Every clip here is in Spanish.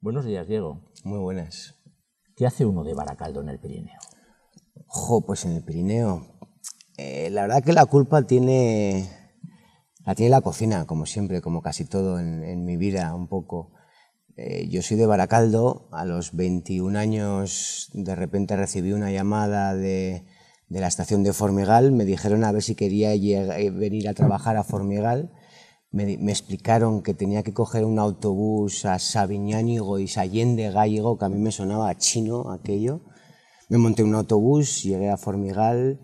Buenos días, Diego. Muy buenas. ¿Qué hace uno de Baracaldo en el Pirineo? Jo, pues en el Pirineo. Eh, la verdad que la culpa tiene la tiene la cocina, como siempre, como casi todo en mi vida, un poco. Eh, yo soy de Baracaldo, a los 21 años de repente recibí una llamada de, la estación de Formigal, me dijeron a ver si quería eh, venir a trabajar a Formigal, me, explicaron que tenía que coger un autobús a Sabiñánigo y Allende Gallego, que a mí me sonaba a chino aquello, me monté un autobús, llegué a Formigal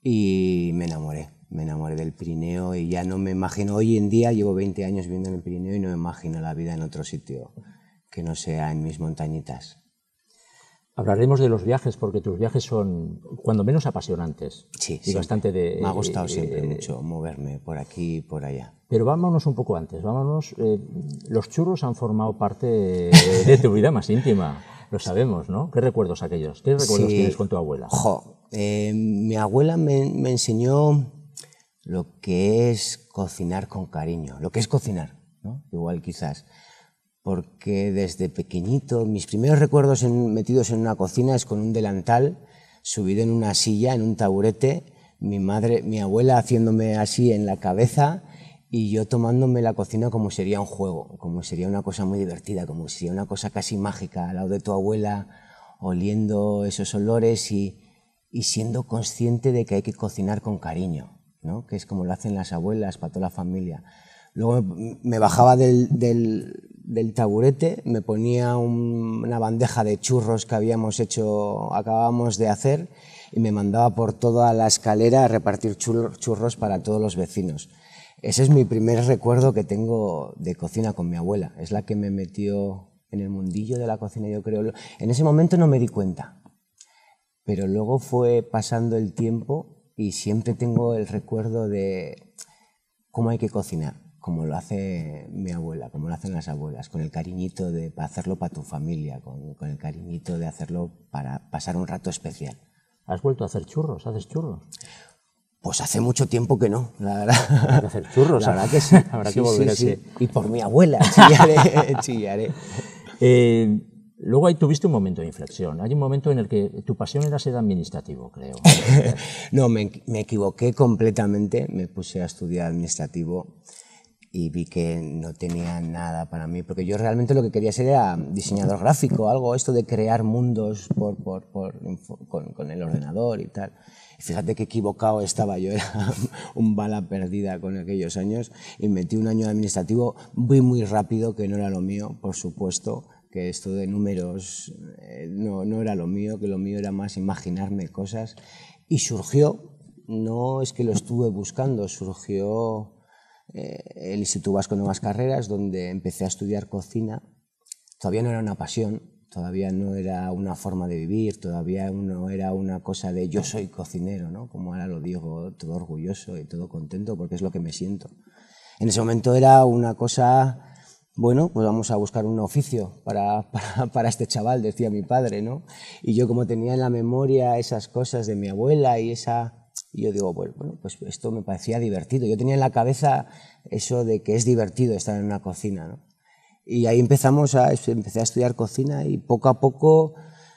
y me enamoré me enamoré del Pirineo y ya no me imagino, hoy en día llevo 20 años viviendo en el Pirineo y no me imagino la vida en otro sitio que no sea en mis montañitas. Hablaremos de los viajes porque tus viajes son cuando menos apasionantes. Sí, y bastante de. Me ha gustado eh, siempre eh, mucho moverme por aquí y por allá. Pero vámonos un poco antes. Vámonos. Eh, los churros han formado parte de tu vida más íntima. Lo sabemos, ¿no? ¿Qué recuerdos aquellos? ¿Qué recuerdos tienes con tu abuela? Jo, mi abuela me, me enseñó lo que es cocinar con cariño, lo que es cocinar, igual quizás, porque desde pequeñito mis primeros recuerdos metidos en una cocina es con un delantal, subido en una silla, en un taburete, mi madre, mi abuela haciéndome así en la cabeza y yo tomándome la cocina como sería un juego, como sería una cosa muy divertida, como sería una cosa casi mágica, al lado de tu abuela oliendo esos olores y siendo consciente de que hay que cocinar con cariño que es como lo hacen las abuelas para toda la familia. Luego me bajaba del, taburete, me ponía una bandeja de churros que habíamos hecho, acabábamos de hacer, y me mandaba por toda la escalera a repartir churros para todos los vecinos. Ese es mi primer recuerdo que tengo de cocina con mi abuela. Es la que me metió en el mundillo de la cocina, yo creo. En ese momento no me di cuenta, pero luego fue pasando el tiempo y siempre tengo el recuerdo de cómo hay que cocinar, como lo hace mi abuela, como lo hacen las abuelas, con el cariñito de hacerlo para tu familia, con, el cariñito de hacerlo para pasar un rato especial. ¿Has vuelto a hacer churros? ¿Haces churros? Pues hace mucho tiempo que no, la verdad. hacer churros. La que sí. Habrá que volver a hacer. Y por mi abuela, chillaré. Eh, Luego ahí tuviste un momento de inflexión. Hay un momento en el que tu pasión era ser administrativo, creo. no, me, equivoqué completamente. Me puse a estudiar administrativo y vi que no tenía nada para mí, porque yo realmente lo que quería ser era diseñador gráfico, algo esto de crear mundos por, por, por, con, el ordenador y tal. fíjate qué equivocado estaba yo, era un bala perdida con aquellos años y metí un año administrativo, muy muy rápido, que no era lo mío, por supuesto que esto de números eh, no, era lo mío, que lo mío era más imaginarme cosas. Y surgió, no es que lo estuve buscando, surgió eh, el Instituto Vasco de Nuevas Carreras, donde empecé a estudiar cocina. Todavía no era una pasión, todavía no era una forma de vivir, todavía no era una cosa de yo soy cocinero, ¿no? Como ahora lo digo, todo orgulloso y todo contento porque es lo que me siento. En ese momento era una cosa bueno, pues vamos a buscar un oficio para, este chaval, decía mi padre, ¿no? Y yo como tenía en la memoria esas cosas de mi abuela y esa... yo digo, bueno, pues esto me parecía divertido. Yo tenía en la cabeza eso de que es divertido estar en una cocina, Y ahí empezamos a, empecé a estudiar cocina y poco a poco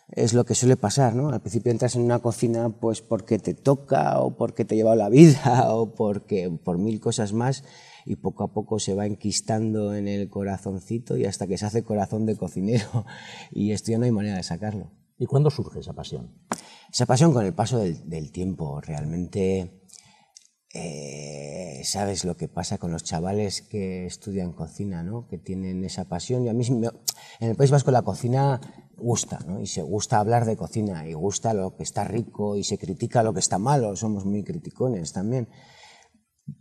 es lo que suele pasar, ¿no? Al principio entras en una cocina pues porque te toca o porque te lleva la vida o porque por mil cosas más y poco a poco se va enquistando en el corazoncito y hasta que se hace corazón de cocinero y esto ya no hay manera de sacarlo. ¿Y cuándo surge esa pasión? Esa pasión con el paso del, tiempo, realmente... Eh, sabes lo que pasa con los chavales que estudian cocina, ¿no? que tienen esa pasión. Y a mí en el País Vasco la cocina gusta, y se gusta hablar de cocina, y gusta lo que está rico, y se critica lo que está malo, somos muy criticones también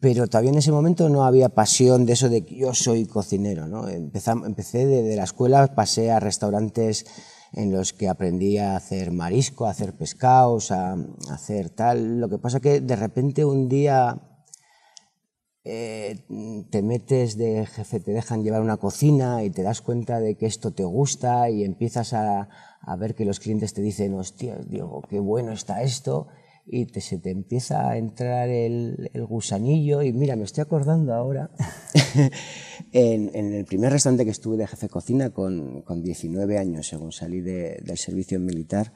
pero todavía en ese momento no había pasión de eso de que yo soy cocinero. ¿no? empecé de, la escuela, pasé a restaurantes en los que aprendí a hacer marisco, a hacer pescados, a, hacer tal. Lo que pasa que de repente un día eh, te metes de jefe, te dejan llevar una cocina y te das cuenta de que esto te gusta y empiezas a, a ver que los clientes te dicen, hostia, Diego, qué bueno está esto y te, se te empieza a entrar el, gusanillo. Y mira, me estoy acordando ahora, en, el primer restaurante que estuve de jefe de cocina con, con 19 años, según salí del servicio militar,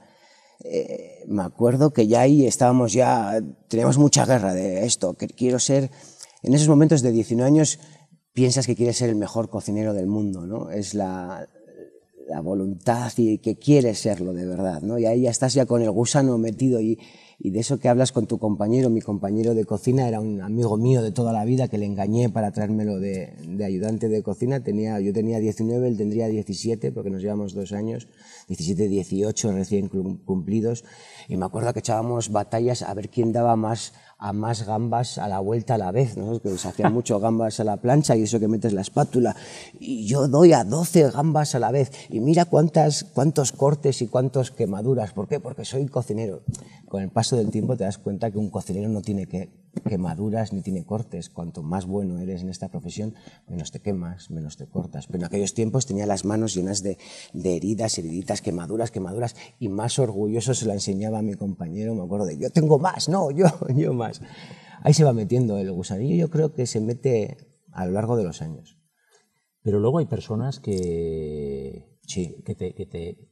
eh, me acuerdo que ya ahí estábamos ya, teníamos mucha guerra de esto, que quiero ser, en esos momentos de 19 años piensas que quieres ser el mejor cocinero del mundo, ¿no? Es la, la voluntad y que quieres serlo de verdad, ¿no? Y ahí ya estás ya con el gusano metido y y de eso que hablas con tu compañero, mi compañero de cocina era un amigo mío de toda la vida que le engañé para traérmelo de, ayudante de cocina, tenía, yo tenía 19, él tendría 17 porque nos llevamos dos años, 17, 18 recién cumplidos y me acuerdo que echábamos batallas a ver quién daba más a más gambas a la vuelta a la vez, ¿no? que se hacían mucho gambas a la plancha y eso que metes la espátula. Y yo doy a 12 gambas a la vez. Y mira cuántas, cuántos cortes y cuántas quemaduras. ¿Por qué? Porque soy cocinero. Con el paso del tiempo te das cuenta que un cocinero no tiene que quemaduras ni tiene cortes. Cuanto más bueno eres en esta profesión, menos te quemas, menos te cortas. Pero en aquellos tiempos tenía las manos llenas de, heridas, heriditas, quemaduras, quemaduras, y más orgulloso se la enseñaba a mi compañero, me acuerdo yo tengo más, no, yo, yo más. Ahí se va metiendo el gusanillo, yo creo que se mete a lo largo de los años. Pero luego hay personas que, sí. que te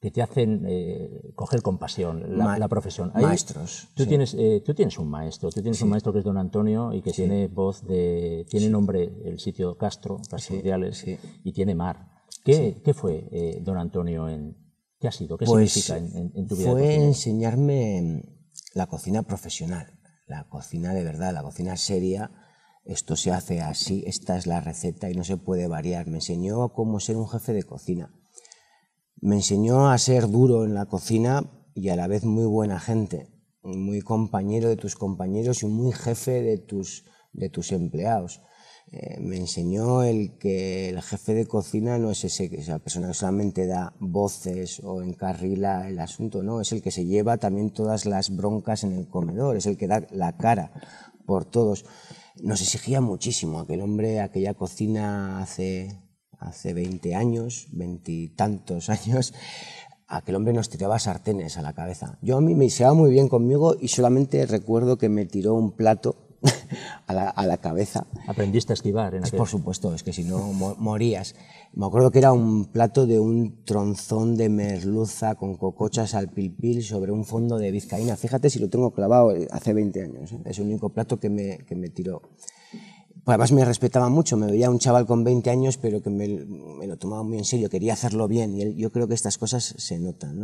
que te hacen eh, coger compasión la, la profesión. maestros. Tú, tienes, eh, tú tienes un maestro, tú tienes un maestro que es don Antonio y que tiene voz de... Tiene nombre el sitio Castro, Castro Ideales, y tiene mar. ¿Qué, fue eh, don Antonio en... ¿Qué ha sido? ¿Qué pues significa en, tu vida? Fue enseñarme mm, la cocina profesional, la cocina de verdad, la cocina seria. Esto se hace así, esta es la receta y no se puede variar. Me enseñó cómo ser un jefe de cocina me enseñó a ser duro en la cocina y a la vez muy buena gente, muy compañero de tus compañeros y muy jefe de tus, de tus empleados. Eh, me enseñó el que el jefe de cocina no es ese, esa persona que solamente da voces o encarrila el asunto, no, es el que se lleva también todas las broncas en el comedor, es el que da la cara por todos. Nos exigía muchísimo aquel hombre, aquella cocina hace hace 20 años, veintitantos años, aquel hombre nos tiraba sartenes a la cabeza. Yo a mí me hice muy bien conmigo y solamente recuerdo que me tiró un plato a la, cabeza. ¿Aprendiste a esquivar en aquel... Por supuesto, es que si no morías. Me acuerdo que era un plato de un tronzón de merluza con cocochas al pilpil sobre un fondo de vizcaína. Fíjate si lo tengo clavado eh, hace 20 años. ¿eh? Es el único plato que me tiró además me respetaba mucho, me veía un chaval con 20 años, pero que me, lo tomaba muy en serio, quería hacerlo bien, y yo creo que estas cosas se notan,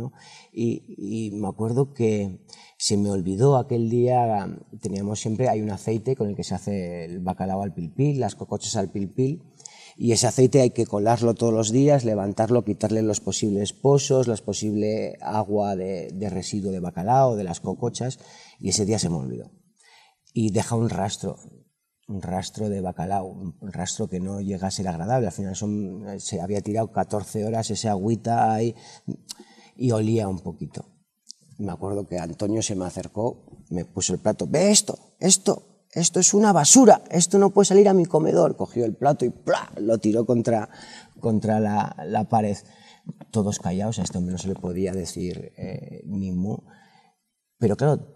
Y, me acuerdo que se me olvidó aquel día, teníamos siempre, hay un aceite con el que se hace el bacalao al pilpil, las cocochas al pilpil, y ese aceite hay que colarlo todos los días, levantarlo, quitarle los posibles pozos, las posible agua de, de residuo de bacalao, de las cocochas, y ese día se me olvidó. Y deja un rastro un rastro de bacalao, un rastro que no llega a ser agradable. Al final son, se había tirado 14 horas ese agüita ahí y olía un poquito. Me acuerdo que Antonio se me acercó, me puso el plato, ve esto, esto, esto es una basura, esto no puede salir a mi comedor. Cogió el plato y ¡plá! lo tiró contra, contra la, la, pared. Todos callados, a este hombre no se le podía decir eh, ni mu. Pero claro,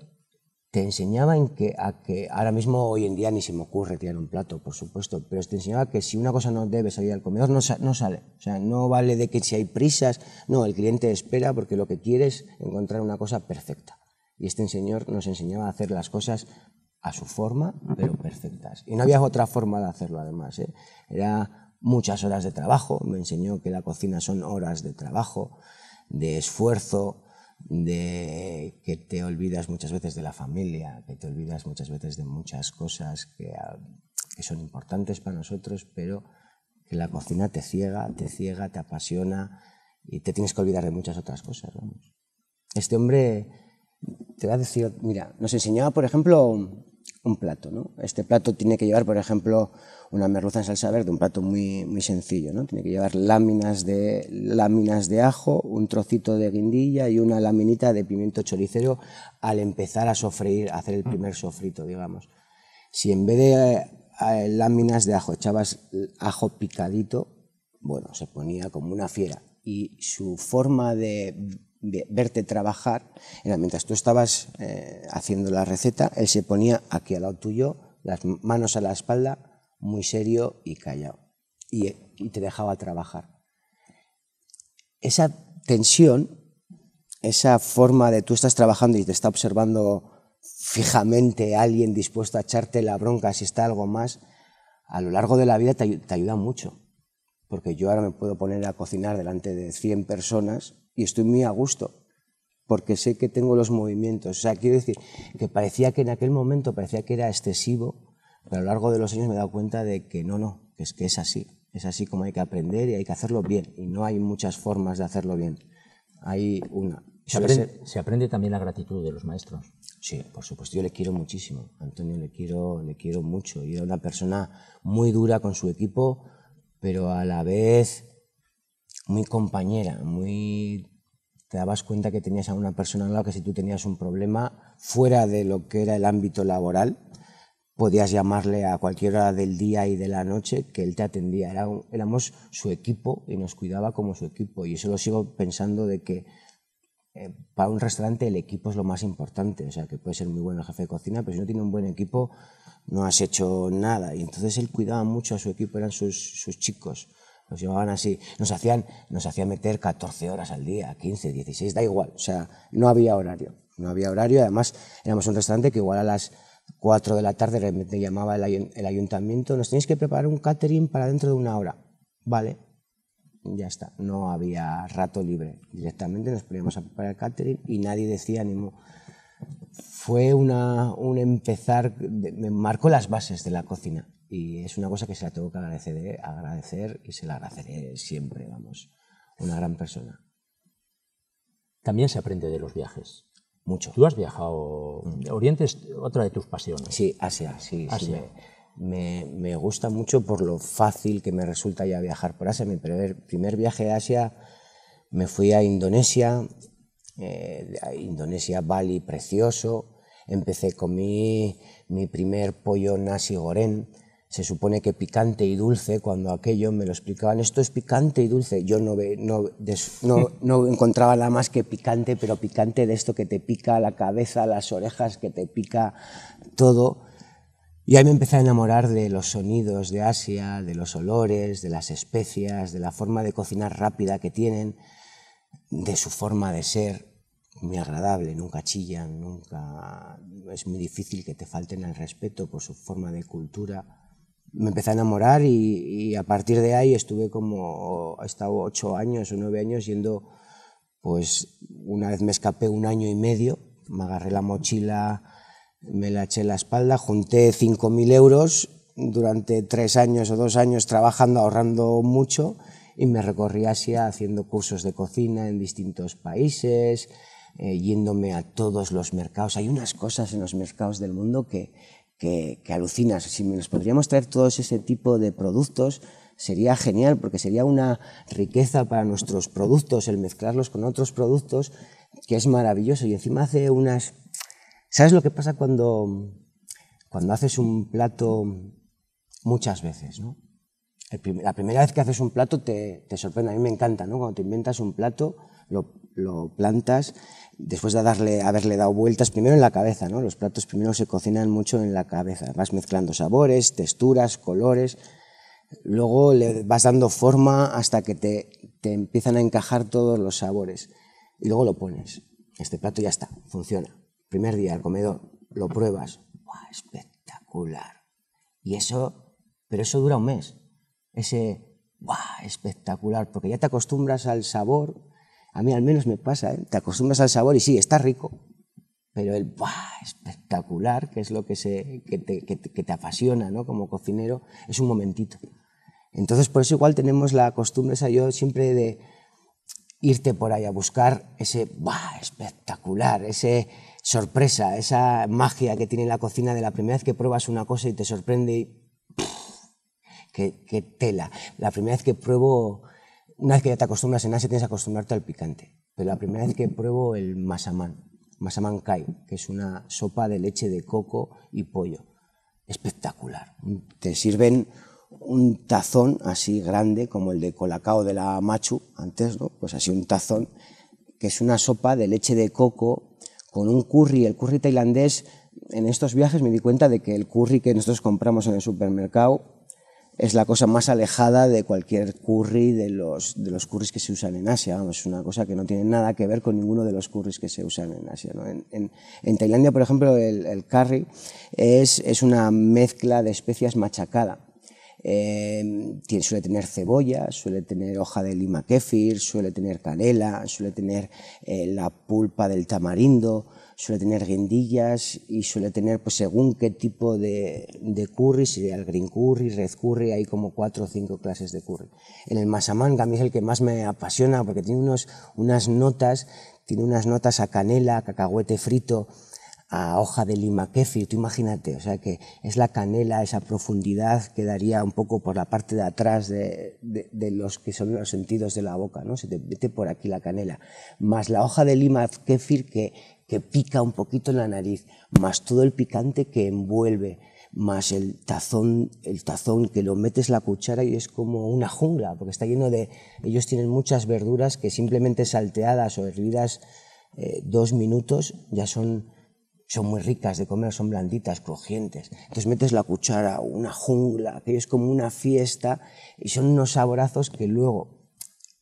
te enseñaba en que, a que ahora mismo hoy en día ni se me ocurre tirar un plato, por supuesto, pero te enseñaba que si una cosa no debe salir al comedor, no, sale. O sea, no vale de que si hay prisas, no, el cliente espera porque lo que quiere es encontrar una cosa perfecta. Y este señor nos enseñaba a hacer las cosas a su forma, pero perfectas. Y no había otra forma de hacerlo, además. ¿eh? Era muchas horas de trabajo, me enseñó que la cocina son horas de trabajo, de esfuerzo, de que te olvidas muchas veces de la familia, que te olvidas muchas veces de muchas cosas ah, que, son importantes para nosotros, pero que la cocina te ciega, te ciega, te apasiona y te tienes que olvidar de muchas otras cosas. Este hombre, te va a decir, mira, nos enseñaba, por ejemplo, un plato. ¿no? Este plato tiene que llevar, por ejemplo, una merluza en salsa verde, un plato muy, muy sencillo. ¿no? Tiene que llevar láminas de, láminas de ajo, un trocito de guindilla y una laminita de pimiento choricero al empezar a sofreír, a hacer el primer sofrito, digamos. Si en vez de eh, láminas de ajo echabas ajo picadito, bueno, se ponía como una fiera. Y su forma de verte trabajar, mientras tú estabas eh, haciendo la receta, él se ponía aquí al lado tuyo, las manos a la espalda, muy serio y callado, y, te dejaba trabajar. Esa tensión, esa forma de tú estás trabajando y te está observando fijamente alguien dispuesto a echarte la bronca si está algo más, a lo largo de la vida te, te ayuda mucho, porque yo ahora me puedo poner a cocinar delante de 100 personas y estoy muy a gusto porque sé que tengo los movimientos. O sea, quiero decir que parecía que en aquel momento parecía que era excesivo, pero a lo largo de los años me he dado cuenta de que no, no, que es que es así. Es así como hay que aprender y hay que hacerlo bien. Y no hay muchas formas de hacerlo bien. Hay una. Se aprende, también la gratitud de los maestros. Sí, por supuesto. Yo le quiero muchísimo. Antonio le quiero, le quiero mucho. Y era una persona muy dura con su equipo, pero a la vez muy compañera, muy te dabas cuenta que tenías a una persona al la que si tú tenías un problema fuera de lo que era el ámbito laboral, podías llamarle a cualquier hora del día y de la noche que él te atendía. éramos su equipo y nos cuidaba como su equipo. Y eso lo sigo pensando de que eh, para un restaurante el equipo es lo más importante. O sea, que puede ser muy bueno el jefe de cocina, pero si no tiene un buen equipo no has hecho nada. Y entonces él cuidaba mucho a su equipo, eran sus, sus chicos nos llevaban así, nos hacían, nos hacían meter 14 horas al día, 15, 16, da igual, o sea, no había horario, no había horario, además éramos un restaurante que igual a las 4 de la tarde de llamaba el, ayuntamiento, nos tenéis que preparar un catering para dentro de una hora, vale, ya está, no había rato libre, directamente nos poníamos a preparar el catering y nadie decía ánimo. Fue una, un empezar, me marcó las bases de la cocina y es una cosa que se la tengo que agradecer, eh, agradecer y se la agradeceré siempre, vamos. Una gran persona. También se aprende de los viajes. Mucho. Tú has viajado. Oriente es otra de tus pasiones. Sí, Asia, sí. me, me, gusta mucho por lo fácil que me resulta ya viajar por Asia. Mi primer, primer viaje a Asia me fui a Indonesia, eh, a Indonesia, Bali, precioso. Empecé con mi, mi primer pollo nasi goreng, se supone que picante y dulce, cuando aquello me lo explicaban, esto es picante y dulce, yo no, ve, no, encontraba nada más que picante, pero picante de esto que te pica la cabeza, las orejas, que te pica todo. Y ahí me empecé a enamorar de los sonidos de Asia, de los olores, de las especias, de la forma de cocinar rápida que tienen, de su forma de ser, muy agradable, nunca chillan, nunca... Es muy difícil que te falten al respeto por su forma de cultura me empecé a enamorar y, a partir de ahí estuve como, he estado ocho años o nueve años yendo, pues una vez me escapé un año y medio, me agarré la mochila, me la eché en la espalda, junté 5.000 euros durante tres años o dos años trabajando, ahorrando mucho y me recorrí Asia haciendo cursos de cocina en distintos países, eh, yéndome a todos los mercados. Hay unas cosas en los mercados del mundo que que, alucinas. Si nos podríamos traer todos ese tipo de productos, sería genial porque sería una riqueza para nuestros productos el mezclarlos con otros productos que es maravilloso y encima hace unas ¿Sabes lo que pasa cuando cuando haces un plato muchas veces, la primera vez que haces un plato te, sorprende, a mí me encanta, ¿no? Cuando te inventas un plato, lo, lo plantas después de darle, haberle dado vueltas, primero en la cabeza, ¿no? Los platos primero se cocinan mucho en la cabeza, vas mezclando sabores, texturas, colores, luego le vas dando forma hasta que te, empiezan a encajar todos los sabores y luego lo pones. Este plato ya está, funciona. Primer día al comedor, lo pruebas, ¡Buah, espectacular! Y eso, pero eso dura un mes. Ese, ¡buah, espectacular! Porque ya te acostumbras al sabor a mí al menos me pasa, ¿eh? te acostumbras al sabor y sí, está rico, pero el va espectacular, que es lo que, se, te, apasiona ¿no? como cocinero, es un momentito. Entonces, por eso igual tenemos la costumbre, esa yo siempre de irte por ahí a buscar ese va espectacular, ese sorpresa, esa magia que tiene la cocina de la primera vez que pruebas una cosa y te sorprende y qué tela! La primera vez que pruebo una vez que ya te acostumbras en Asia tienes que acostumbrarte al picante. Pero la primera vez que pruebo el masaman, masaman kai, que es una sopa de leche de coco y pollo. Espectacular. Te sirven un tazón así grande como el de colacao de la machu antes, ¿no? Pues así un tazón que es una sopa de leche de coco con un curry, el curry tailandés. En estos viajes me di cuenta de que el curry que nosotros compramos en el supermercado es la cosa más alejada de cualquier curry de los, de curries que se usan en Asia. es una cosa que no tiene nada que ver con ninguno de los curries que se usan en Asia. En, Tailandia, por ejemplo, el, curry es, una mezcla de especias machacada. Eh, suele tener cebolla, suele tener hoja de lima kefir, suele tener canela, suele tener eh, la pulpa del tamarindo, suele tener guindillas y suele tener pues según qué tipo de, de curry, si el green curry, red curry, hay como cuatro o cinco clases de curry. En el masamanga a mí es el que más me apasiona porque tiene unos, unas notas, tiene unas notas a canela, a cacahuete frito, a hoja de lima kefir, tú imagínate, o sea que es la canela, esa profundidad que daría un poco por la parte de atrás de, los que son los sentidos de la boca, ¿no? Se te mete por aquí la canela, más la hoja de lima kefir que que pica un poquito en la nariz, más todo el picante que envuelve, más el tazón, el tazón que lo metes la cuchara y es como una jungla, porque está lleno de... Ellos tienen muchas verduras que simplemente salteadas o hervidas eh, dos minutos ya son, son muy ricas de comer, son blanditas, crujientes. Entonces metes la cuchara, una jungla, que es como una fiesta y son unos saborazos que luego,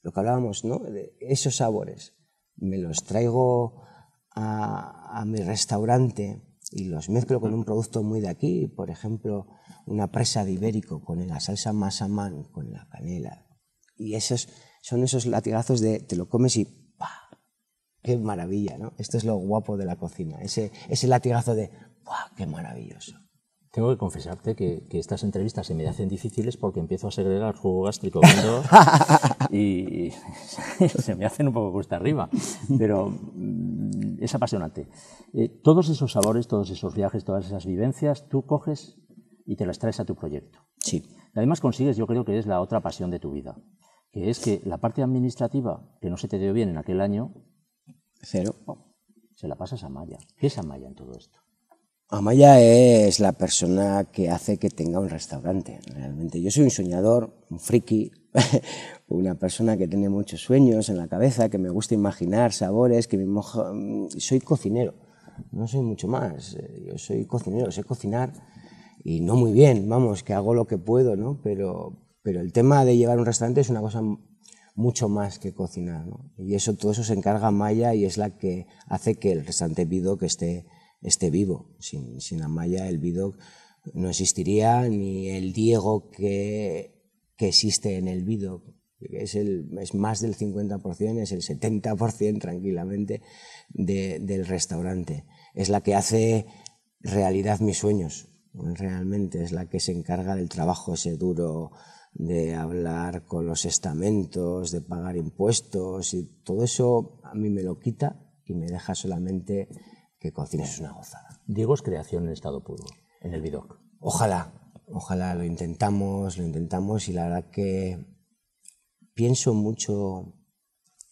lo que hablábamos, ¿no? esos sabores me los traigo a, mi restaurante y los mezclo con un producto muy de aquí, por ejemplo, una presa de ibérico con la salsa masamán, con la canela. Y esos son esos latigazos de te lo comes y ¡pa! ¡Qué maravilla! ¿no? Esto es lo guapo de la cocina, ese, ese latigazo de ¡pah! ¡Qué maravilloso! Tengo que confesarte que, estas entrevistas se me hacen difíciles porque empiezo a segregar jugo gástrico y, se me hacen un poco cuesta arriba. Pero mm, es apasionante. Eh, todos esos sabores, todos esos viajes, todas esas vivencias, tú coges y te las traes a tu proyecto. Sí. Además consigues, yo creo que es la otra pasión de tu vida, que es que la parte administrativa que no se te dio bien en aquel año, cero, se la pasas a Maya. ¿Qué es Amaya en todo esto? Amaya es la persona que hace que tenga un restaurante, realmente. Yo soy un soñador, un friki, una persona que tiene muchos sueños en la cabeza, que me gusta imaginar sabores, que me moja... Mm, soy cocinero, no soy mucho más. Eh, yo soy cocinero, sé cocinar y no muy bien, vamos, que hago lo que puedo, ¿no? Pero, pero el tema de llevar un restaurante es una cosa mucho más que cocinar, Y eso, todo eso se encarga Maya y es la que hace que el restaurante que esté, esté vivo. Sin, sin Amaya el Bidoc no existiría, ni el Diego que que existe en el BIDOC, que es, el, es más del 50%, es el 70% tranquilamente de, del restaurante. Es la que hace realidad mis sueños, realmente, es la que se encarga del trabajo ese duro de hablar con los estamentos, de pagar impuestos y todo eso a mí me lo quita y me deja solamente que cocines una gozada. Diego es creación en estado puro, en el Vidoc. Ojalá, ojalá lo intentamos, lo intentamos y la verdad que pienso mucho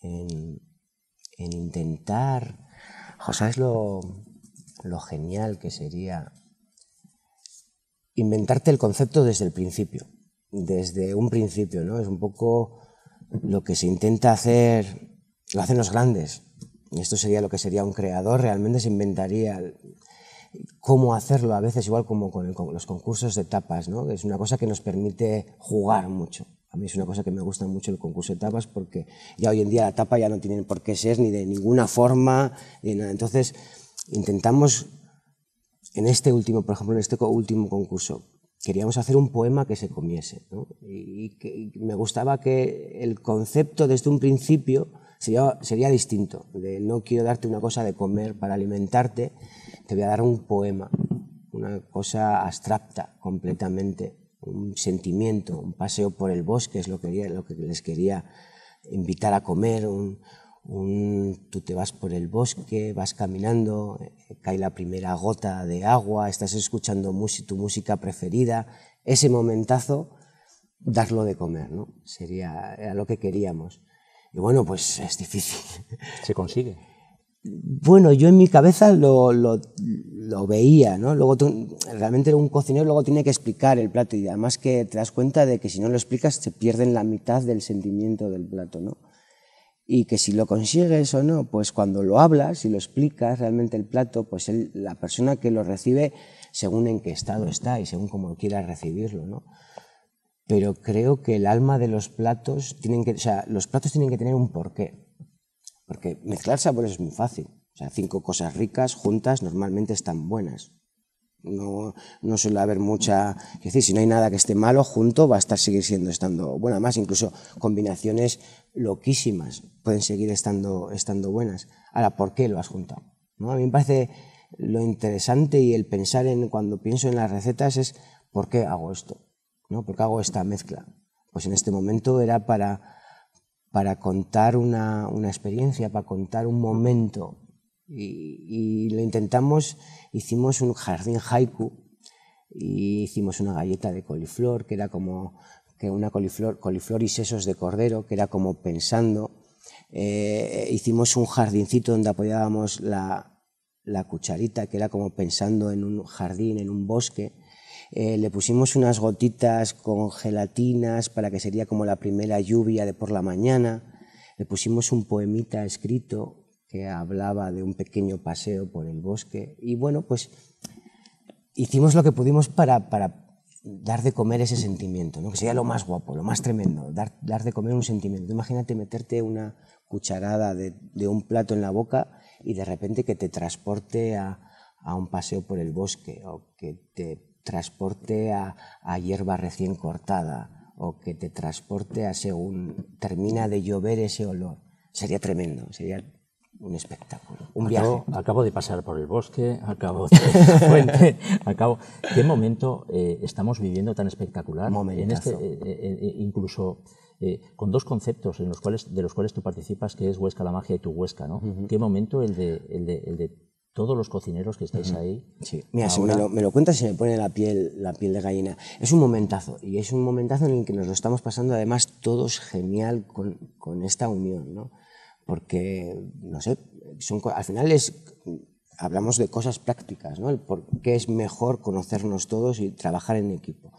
en, intentar, o es lo, lo genial que sería inventarte el concepto desde el principio, desde un principio, ¿no? Es un poco lo que se intenta hacer, lo hacen los grandes. Esto sería lo que sería un creador, realmente se inventaría cómo hacerlo, a veces igual como con, los concursos de tapas, ¿no? Es una cosa que nos permite jugar mucho. A mí es una cosa que me gusta mucho el concurso de tapas porque ya hoy en día la tapa ya no tiene por qué ser ni de ninguna forma, Entonces, intentamos en este último, por ejemplo, en este último concurso, queríamos hacer un poema que se comiese. Y, que, y me gustaba que el concepto desde un principio sería, distinto. De no quiero darte una cosa de comer para alimentarte, te voy a dar un poema, una cosa abstracta completamente, un sentimiento, un paseo por el bosque es lo que, les quería invitar a comer, tú te vas por el bosque, vas caminando, eh, cae la primera gota de agua, estás escuchando tu música preferida, ese momentazo, darlo de comer, Sería lo que queríamos. Y bueno, pues es difícil. Se consigue. Bueno, yo en mi cabeza lo, veía, ¿no? Luego realmente un cocinero luego tiene que explicar el plato y además que te das cuenta de que si no lo explicas te pierden la mitad del sentimiento del plato, ¿no? Y que si lo consigues o no, pues cuando lo hablas y lo explicas realmente el plato, pues la persona que lo recibe, según en qué estado está y según cómo quiera recibirlo, ¿no? pero creo que el alma de los platos tienen que, o sea, los platos tienen que tener un porqué. Porque mezclar sabores es muy fácil. O sea, cinco cosas ricas juntas normalmente están buenas. No, suele haber mucha. Es decir, si no hay nada que esté malo, junto va a estar seguir siendo estando buena. Más incluso combinaciones loquísimas pueden seguir estando, estando buenas. Ahora, ¿por qué lo has juntado? A mí me parece lo interesante y el pensar en cuando pienso en las recetas es ¿por qué hago esto? ¿no? ¿Por qué hago esta mezcla? Pues en este momento era para, contar una, experiencia, para contar un momento. Y, lo intentamos, hicimos un jardín haiku y hicimos una galleta de coliflor, que era como que una coliflor, coliflor y sesos de cordero, que era como pensando. Eh, hicimos un jardincito donde apoyábamos la cucharita, que era como pensando en un jardín, en un bosque. Eh, le pusimos unas gotitas con gelatinas para que sería como la primera lluvia de por la mañana, le pusimos un poemita escrito que hablaba de un pequeño paseo por el bosque y bueno, pues hicimos lo que pudimos para, dar de comer ese sentimiento, ¿no? que sería lo más guapo, lo más tremendo, dar, de comer un sentimiento. Imagínate meterte una cucharada de, un plato en la boca y de repente que te transporte a, a un paseo por el bosque o que te transporte a, hierba recién cortada o que te transporte a según termina de llover ese olor. Sería tremendo, sería un espectáculo, un viaje. Acabo de pasar por el bosque, acabo de fuente, acabo. ¿Qué momento eh, estamos viviendo tan espectacular? Este, eh, eh, incluso con dos conceptos en los cuales, de los cuales tú participas, que es Huesca la magia y tu Huesca, ¿no? ¿Qué momento el de, el de, el de todos los cocineros que estáis ahí. Sí, mira, si me lo, cuentas y se me pone la piel, la piel de gallina. Es un momentazo, y es un momentazo en el que nos lo estamos pasando además todos genial con, con esta unión, ¿no? Porque, no sé, son, al final es, hablamos de cosas prácticas, ¿no? por qué es mejor conocernos todos y trabajar en equipo.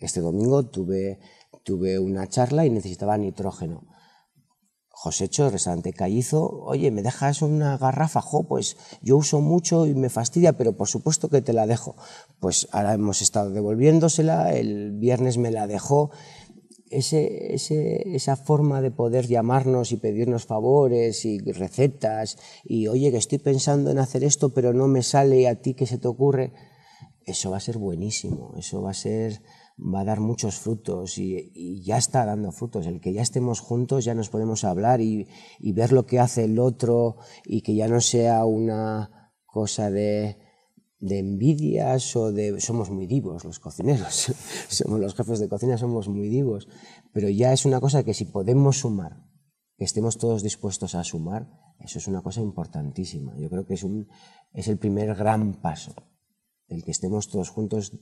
este domingo tuve, tuve una charla y necesitaba nitrógeno Josécho, restaurante Callizo, oye, ¿me dejas una garrafa? Jo, pues yo uso mucho y me fastidia, pero por supuesto que te la dejo. Pues ahora hemos estado devolviéndosela, el viernes me la dejó. esa forma de poder llamarnos y pedirnos favores y recetas y, oye, que estoy pensando en hacer esto, pero no me sale a ti que se te ocurre, eso va a ser buenísimo, eso va a ser va a dar muchos frutos y, ya está dando frutos. El que ya estemos juntos ya nos podemos hablar y, ver lo que hace el otro y que ya no sea una cosa de, envidias o de... Somos muy divos los cocineros, somos los jefes de cocina, somos muy divos, pero ya es una cosa que si podemos sumar, que estemos todos dispuestos a sumar, eso es una cosa importantísima. Yo creo que es el primer gran paso el que estemos todos juntos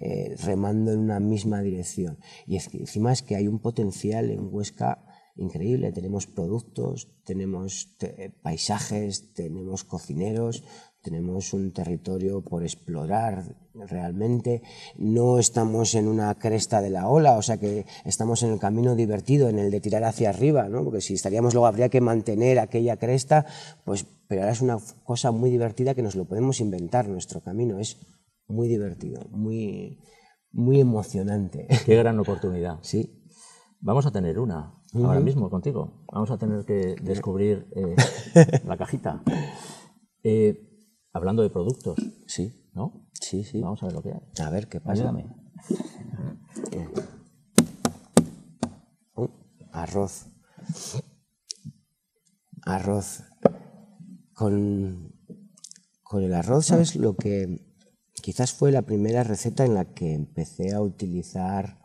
eh, remando en una misma dirección. Y encima es que hay un potencial en Huesca increíble. Tenemos productos, tenemos eh, paisajes, tenemos cocineros, tenemos un territorio por explorar realmente. No estamos en una cresta de la ola, o sea que estamos en el camino divertido, en el de tirar hacia arriba, ¿no? porque si estaríamos luego habría que mantener aquella cresta, pues pero ahora es una cosa muy divertida que nos lo podemos inventar, nuestro camino es muy divertido, muy, muy emocionante. Qué gran oportunidad. Sí. Vamos a tener una ahora mismo contigo. Vamos a tener que descubrir eh, la cajita. Eh, hablando de productos. Sí. ¿No? Sí, sí. Vamos a ver lo que hay. A ver qué pasa. Eh. Oh, arroz. Arroz con, con el arroz, ¿sabes? Lo que quizás fue la primera receta en la que empecé a utilizar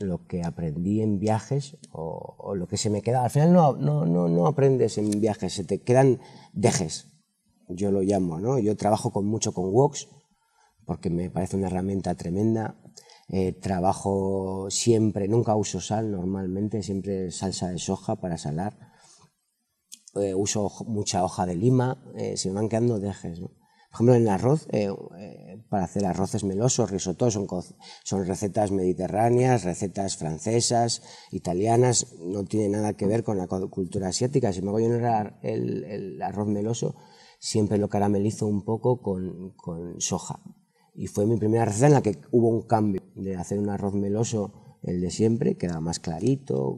lo que aprendí en viajes o, lo que se me queda. Al final no, no, no, no, aprendes en viajes, se te quedan dejes, yo lo llamo, ¿no? Yo trabajo con mucho con Woks porque me parece una herramienta tremenda. Eh, trabajo siempre, nunca uso sal normalmente, siempre salsa de soja para salar eh, uso mucha hoja de lima, eh, se me van quedando dejes. Por ejemplo, en el arroz, eh, para hacer arroces melosos, risotos, son, son recetas mediterráneas, recetas francesas, italianas, no tiene nada que ver con la cultura asiática. Si me voy a el, el arroz meloso, siempre lo caramelizo un poco con, con, soja. Y fue mi primera receta en la que hubo un cambio de hacer un arroz meloso, el de siempre, queda más clarito,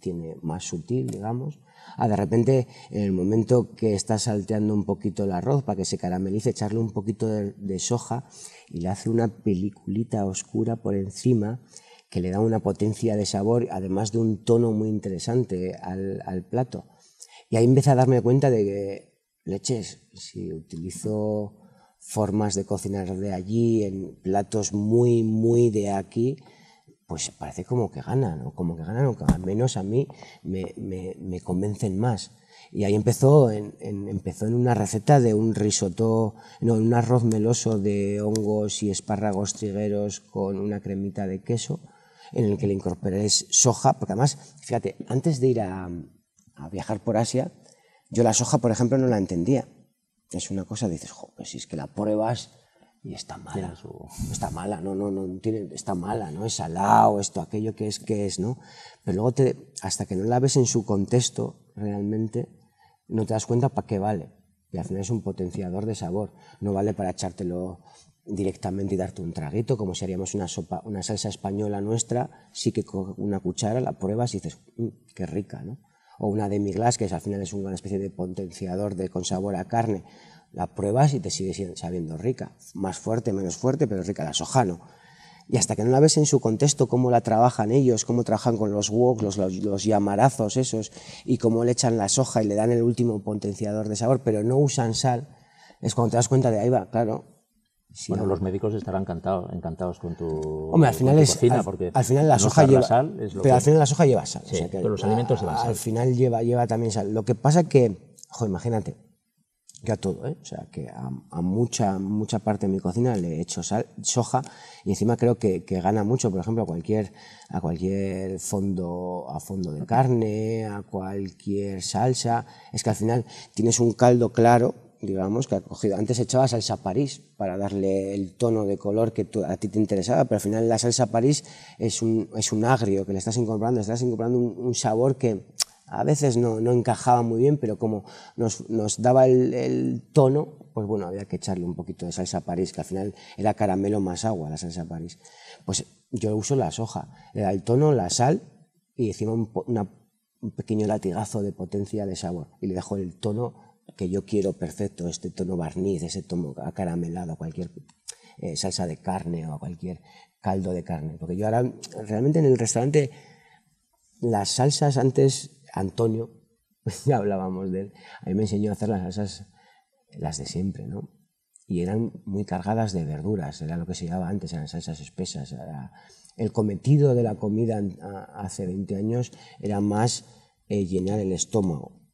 tiene más sutil, digamos, de repente, en el momento que está salteando un poquito el arroz para que se caramelice, echarle un poquito de, soja y le hace una peliculita oscura por encima que le da una potencia de sabor, además de un tono muy interesante al, al plato. Y ahí empecé a darme cuenta de que, leches, si utilizo formas de cocinar de allí en platos muy, muy de aquí, pues parece como que ganan, o como que ganan, o que al menos a mí me, convencen más. Y ahí empezó en, empezó en una receta de un risotto, no, un arroz meloso de hongos y espárragos trigueros con una cremita de queso, en el que le incorporé soja, porque además, fíjate, antes de ir a, viajar por Asia, yo la soja, por ejemplo, no la entendía. Es una cosa, dices, jo, pues si es que la pruebas y está mala. Está mala, no, no, no, tiene, está mala, ¿no? Es salado, esto, aquello que es, que es, ¿no? Pero luego, te, hasta que no la ves en su contexto, realmente, no te das cuenta para qué vale. Y al final es un potenciador de sabor. No vale para echártelo directamente y darte un traguito, como si haríamos una sopa, una salsa española nuestra, sí que con una cuchara la pruebas y dices, mm, qué rica, ¿no? o una demi-glass, que es, al final es una especie de potenciador de con sabor a carne, la pruebas y te sigue sabiendo rica, más fuerte, menos fuerte, pero rica la ¿no? Y hasta que no la ves en su contexto, cómo la trabajan ellos, cómo trabajan con los wok, los, los, los, llamarazos esos, y cómo le echan la soja y le dan el último potenciador de sabor, pero no usan sal, es cuando te das cuenta de ahí va, claro, bueno, los médicos estarán encantados, encantados con tu. al final es. Cocina, porque al, final la soja lleva. Sal pero al final la soja lleva sal. los alimentos llevan sal. Al final lleva, lleva también sal. Lo que pasa que. imagínate. Que a todo, ¿eh? O sea, que a, mucha, mucha parte de mi cocina le he hecho sal, soja y encima creo que, que, gana mucho, por ejemplo, a cualquier, a cualquier fondo, a fondo de carne, a cualquier salsa. Es que al final tienes un caldo claro digamos, que ha cogido. Antes echaba salsa París para darle el tono de color que a ti te interesaba, pero al final la salsa París es un, es un agrio que le estás incorporando, estás incorporando un, sabor que a veces no, encajaba muy bien, pero como nos, daba el, tono, pues bueno, había que echarle un poquito de salsa París, que al final era caramelo más agua la salsa París. Pues yo uso la soja, le da el tono, la sal y encima un, un pequeño latigazo de potencia de sabor y le dejo el tono que yo quiero perfecto, este tono barniz, ese tono acaramelado, cualquier eh, salsa de carne o cualquier caldo de carne. Porque yo ahora realmente en el restaurante las salsas antes, Antonio, ya hablábamos de él, a mí me enseñó a hacer las salsas, las de siempre, ¿no? Y eran muy cargadas de verduras, era lo que se llamaba antes, eran salsas espesas. el cometido de la comida ah, hace 20 años era más eh, llenar el estómago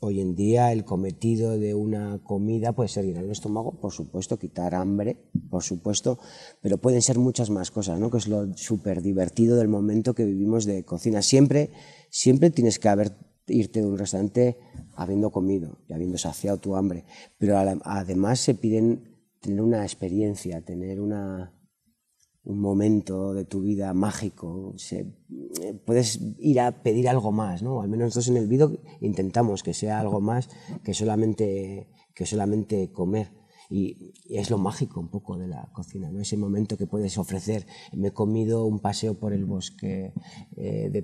Hoy en día el cometido de una comida puede ser llenar el estómago, por supuesto, quitar hambre, por supuesto, pero pueden ser muchas más cosas, ¿no? que es lo súper divertido del momento que vivimos de cocina. Siempre, siempre tienes que haber, irte de un restaurante habiendo comido y habiendo saciado tu hambre, pero además se piden tener una experiencia, tener una, un momento de tu vida mágico, eh, puedes ir a pedir algo más, ¿no? Al menos nosotros en el vídeo intentamos que sea algo más que solamente, que solamente comer. Y, es lo mágico un poco de la cocina, ¿no? Ese momento que puedes ofrecer. Me he comido un paseo por el bosque eh, de,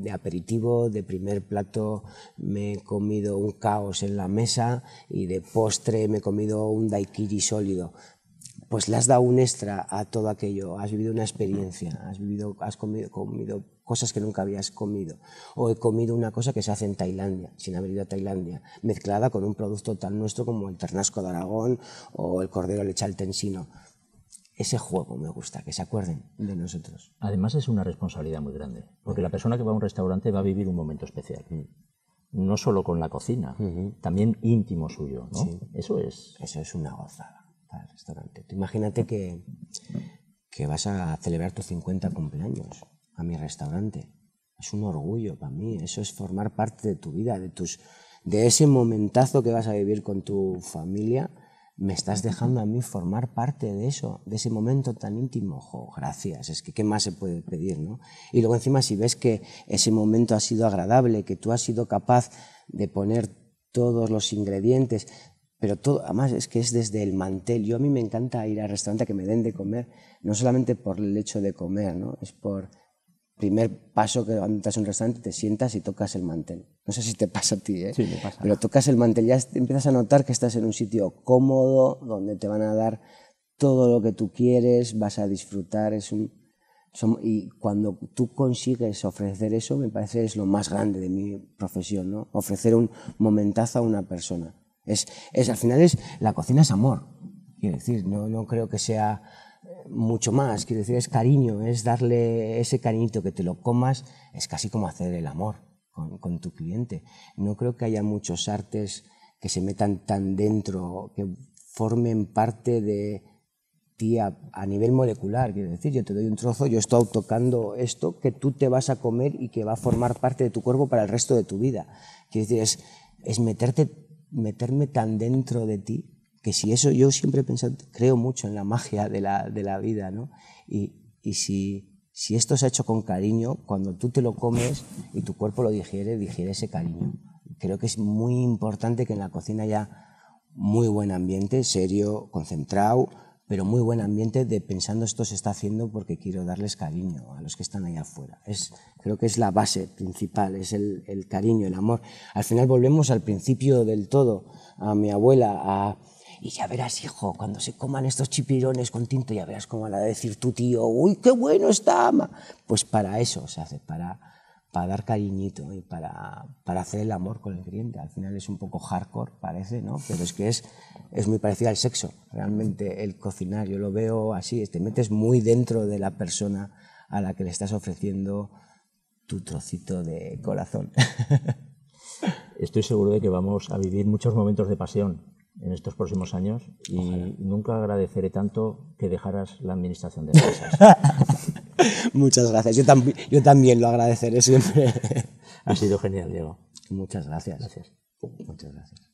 de, aperitivo, de primer plato me he comido un caos en la mesa y de postre me he comido un daiquiri sólido pues le has dado un extra a todo aquello, has vivido una experiencia, has, vivido, has comido, cosas que nunca habías comido, o he comido una cosa que se hace en Tailandia, sin haber ido a Tailandia, mezclada con un producto tan nuestro como el ternasco de Aragón o el cordero lechal tensino. Ese juego me gusta, que se acuerden de nosotros. Además es una responsabilidad muy grande, porque la persona que va a un restaurante va a vivir un momento especial. Mm. no solo con la cocina, también íntimo suyo. ¿no? Eso es. Eso es una gozada imagínate que, que vas a celebrar tus 50 cumpleaños a mi restaurante. Es un orgullo para mí, eso es formar parte de tu vida, de tus de ese momentazo que vas a vivir con tu familia, me estás dejando a mí formar parte de eso, de ese momento tan íntimo. gracias, es que qué más se puede pedir, ¿no? Y luego encima si ves que ese momento ha sido agradable, que tú has sido capaz de poner todos los ingredientes, pero todo, además es que es desde el mantel. Yo a mí me encanta ir al restaurante que me den de comer, no solamente por el hecho de comer, ¿no? es por primer paso que entras en un restaurante, te sientas y tocas el mantel. No sé si te pasa a ti, ¿eh? Sí, me pasa. Pero tocas el mantel, ya empiezas a notar que estás en un sitio cómodo, donde te van a dar todo lo que tú quieres, vas a disfrutar, es y cuando tú consigues ofrecer eso, me parece es lo más grande de mi profesión, ¿no? Ofrecer un momentazo a una persona. Es, al final es, la cocina es amor, quiero decir, no, no creo que sea eh, mucho más, quiero decir, es cariño, es darle ese cariñito que te lo comas, es casi como hacer el amor con, tu cliente. No creo que haya muchos artes que se metan tan dentro, que formen parte de ti a, nivel molecular, quiero decir, yo te doy un trozo, yo estoy tocando esto que tú te vas a comer y que va a formar parte de tu cuerpo para el resto de tu vida. Quiero decir, es, es meterte meterme tan dentro de ti, que si eso yo siempre he creo mucho en la magia de la, vida, ¿no? Y, si, si, esto se ha hecho con cariño, cuando tú te lo comes y tu cuerpo lo digiere, digiere ese cariño. Creo que es muy importante que en la cocina haya muy buen ambiente, serio, concentrado, pero muy buen ambiente de pensando esto se está haciendo porque quiero darles cariño a los que están allá afuera. Es, creo que es la base principal, es el, cariño, el amor. Al final volvemos al principio del todo, a mi abuela, a... Y ya verás, hijo, cuando se coman estos chipirones con tinto, ya verás cómo van a decir tu tío, uy, qué bueno está, Pues para eso se hace, para para dar cariñito y para, para, hacer el amor con el cliente. Al final es un poco hardcore, parece, ¿no? Pero es que es, es muy parecido al sexo, realmente el cocinar. Yo lo veo así, te metes muy dentro de la persona a la que le estás ofreciendo tu trocito de corazón. Estoy seguro de que vamos a vivir muchos momentos de pasión en estos próximos años y nunca agradeceré tanto que dejaras la administración de empresas. Muchas gracias. Yo, yo también lo agradeceré siempre. ha sido genial, Diego. Muchas gracias. gracias. Muchas gracias.